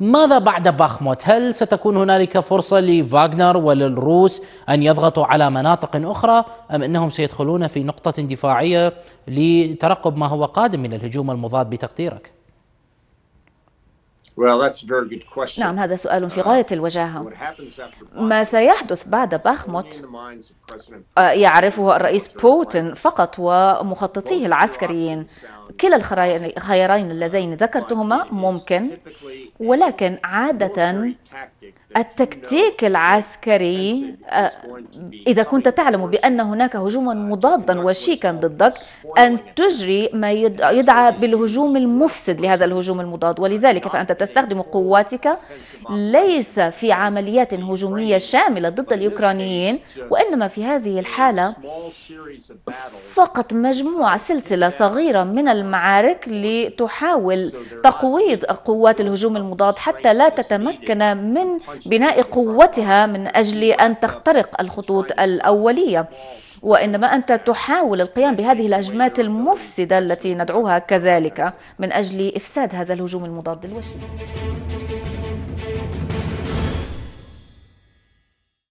ماذا بعد باخموت؟ هل ستكون هنالك فرصة لفاغنر وللروس أن يضغطوا على مناطق أخرى أم أنهم سيدخلون في نقطة دفاعية لترقب ما هو قادم من الهجوم المضاد بتقديرك؟ نعم هذا سؤال في غاية uh, الوجاهة ما سيحدث بعد باخموت آه، يعرفه الرئيس بوتين فقط ومخططيه العسكريين كلا الخيارين اللذين ذكرتهما ممكن ولكن عادة التكتيك العسكري آه، إذا كنت تعلم بأن هناك هجوما uh, مضادا وشيكا ضدك أن تجري ما يدعى بالهجوم المفسد لهذا الهجوم المضاد ولذلك فأنت تستخدم قواتك ليس في عمليات هجومية شاملة ضد الأوكرانيين وإنما في هذه الحالة فقط مجموعة سلسلة صغيرة من المعارك لتحاول تقويض قوات الهجوم المضاد حتى لا تتمكن من بناء قوتها من أجل أن تخترق الخطوط الأولية وإنما أنت تحاول القيام بهذه الهجمات المفسدة التي ندعوها كذلك من أجل إفساد هذا الهجوم المضاد الوشي